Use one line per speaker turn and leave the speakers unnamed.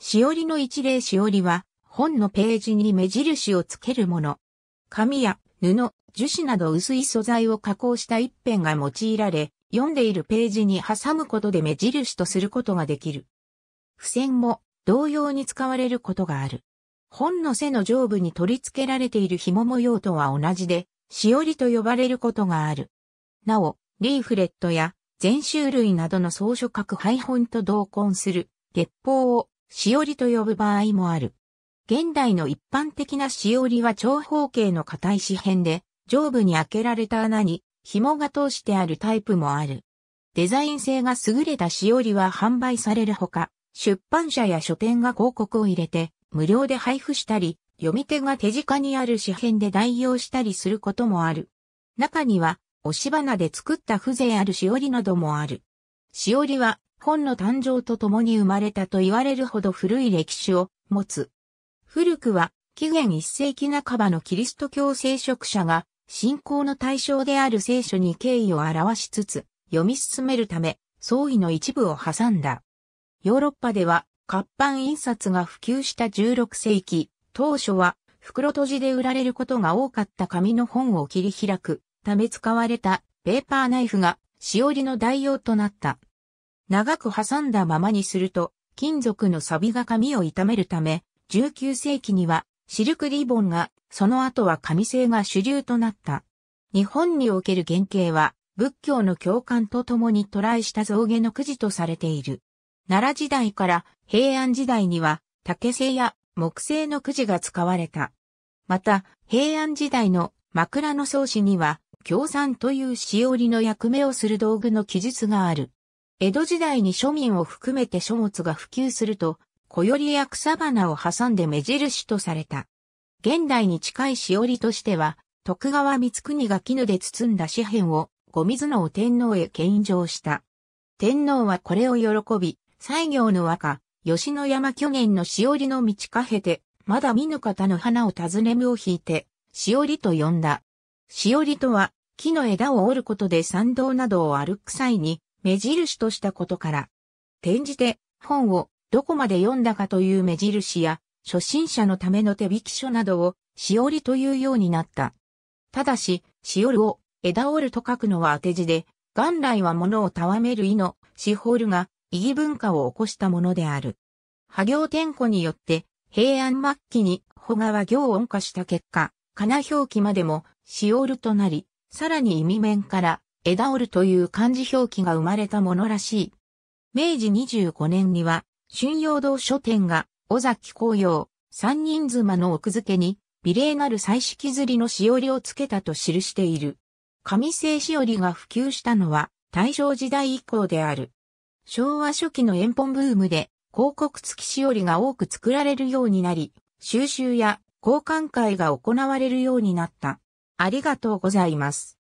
しおりの一例しおりは、本のページに目印をつけるもの。紙や布、樹脂など薄い素材を加工した一辺が用いられ、読んでいるページに挟むことで目印とすることができる。付箋も同様に使われることがある。本の背の上部に取り付けられている紐模様とは同じで、しおりと呼ばれることがある。なお、リーフレットや全集類などの装飾各配本と同梱する月報をしおりと呼ぶ場合もある。現代の一般的なしおりは長方形の硬い紙片で、上部に開けられた穴に紐が通してあるタイプもある。デザイン性が優れたしおりは販売されるほか、出版社や書店が広告を入れて、無料で配布したり、読み手が手近にある紙片で代用したりすることもある。中には、押し花で作った風情あるしおりなどもある。しおりは本の誕生とともに生まれたと言われるほど古い歴史を持つ。古くは紀元1世紀半ばのキリスト教聖職者が信仰の対象である聖書に敬意を表しつつ読み進めるため創意の一部を挟んだ。ヨーロッパでは活版印刷が普及した16世紀、当初は袋閉じで売られることが多かった紙の本を切り開くため使われたペーパーナイフがしおりの代用となった。長く挟んだままにすると、金属の錆が髪を傷めるため、19世紀にはシルクリボンが、その後は紙製が主流となった。日本における原型は、仏教の教官と共にライした造下のくじとされている。奈良時代から平安時代には竹製や木製のくじが使われた。また、平安時代の枕草子には共産というしおりの役目をする道具の記述がある。江戸時代に庶民を含めて書物が普及すると、小よや草花を挟んで目印とされた。現代に近いしおりとしては、徳川光国が絹で包んだ紙片を、五水のお天皇へ献上した。天皇はこれを喜び、西行の和歌、吉野山去年のしおりの道かへて、まだ見ぬ方の花を尋ねむを引いて、しおりと呼んだ。しおりとは、木の枝を折ることで参道などを歩く際に、目印としたことから、転じて、本をどこまで読んだかという目印や、初心者のための手引き書などを、しおりというようになった。ただし、しおるを、枝折ると書くのは当て字で、元来は物をたわめる意の、しほるが、意義文化を起こしたものである。破行天庫によって、平安末期に、保川行を音化した結果、かな表記までも、しおるとなり、さらに意味面から、枝折るという漢字表記が生まれたものらしい。明治25年には、春陽堂書店が、尾崎紅葉、三人妻の奥付けに、美麗なる彩色釣りのしおりをつけたと記している。紙製しおりが普及したのは、大正時代以降である。昭和初期の円本ブームで、広告付きしおりが多く作られるようになり、収集や交換会が行われるようになった。ありがとうございます。